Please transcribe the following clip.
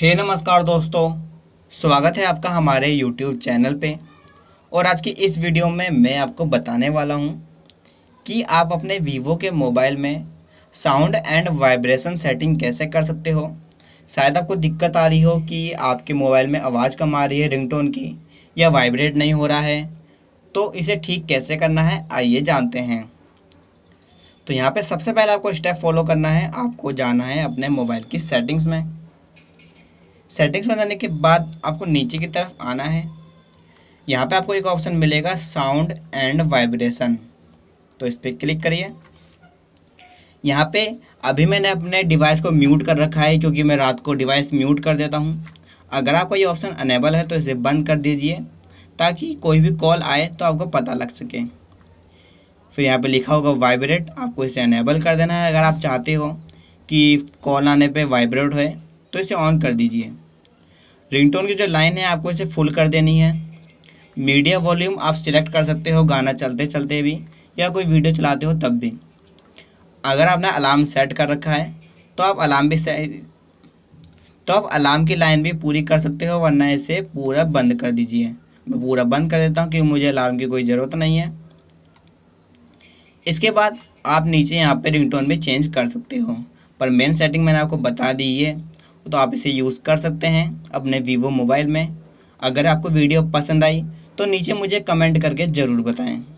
हे नमस्कार दोस्तों स्वागत है आपका हमारे YouTube चैनल पे और आज की इस वीडियो में मैं आपको बताने वाला हूँ कि आप अपने वीवो के मोबाइल में साउंड एंड वाइब्रेशन सेटिंग कैसे कर सकते हो शायद आपको दिक्कत आ रही हो कि आपके मोबाइल में आवाज़ कम आ रही है रिंगटोन की या वाइब्रेट नहीं हो रहा है तो इसे ठीक कैसे करना है आइए जानते हैं तो यहाँ पर सबसे पहले आपको स्टेप फॉलो करना है आपको जाना है अपने मोबाइल की सेटिंग्स में सेटिंग्स में जाने के बाद आपको नीचे की तरफ आना है यहाँ पे आपको एक ऑप्शन मिलेगा साउंड एंड वाइब्रेशन तो इस पर क्लिक करिए यहाँ पे अभी मैंने अपने डिवाइस को म्यूट कर रखा है क्योंकि मैं रात को डिवाइस म्यूट कर देता हूँ अगर आपका ये ऑप्शन अनेबल है तो इसे बंद कर दीजिए ताकि कोई भी कॉल आए तो आपको पता लग सके फिर यहाँ पे लिखा होगा वाइब्रेट आपको इसे अनेबल कर देना है अगर आप चाहते हो कि कॉल आने पे वाइब्रेट होए तो इसे ऑन कर दीजिए रिंगटोन की जो लाइन है आपको इसे फुल कर देनी है मीडिया वॉल्यूम आप सिलेक्ट कर सकते हो गाना चलते चलते भी या कोई वीडियो चलाते हो तब भी अगर आपने अलार्म सेट कर रखा है तो आप अलार्म भी तो आप अलार्म की लाइन भी पूरी कर सकते हो वरना इसे पूरा बंद कर दीजिए मैं पूरा बंद कर देता हूँ क्योंकि मुझे अलार्म की कोई ज़रूरत नहीं है इसके बाद आप नीचे यहाँ पे रिंगटोन भी चेंज कर सकते हो पर मेन सेटिंग मैंने आपको बता दी है तो आप इसे यूज़ कर सकते हैं अपने वीवो मोबाइल में अगर आपको वीडियो पसंद आई तो नीचे मुझे कमेंट करके ज़रूर बताएं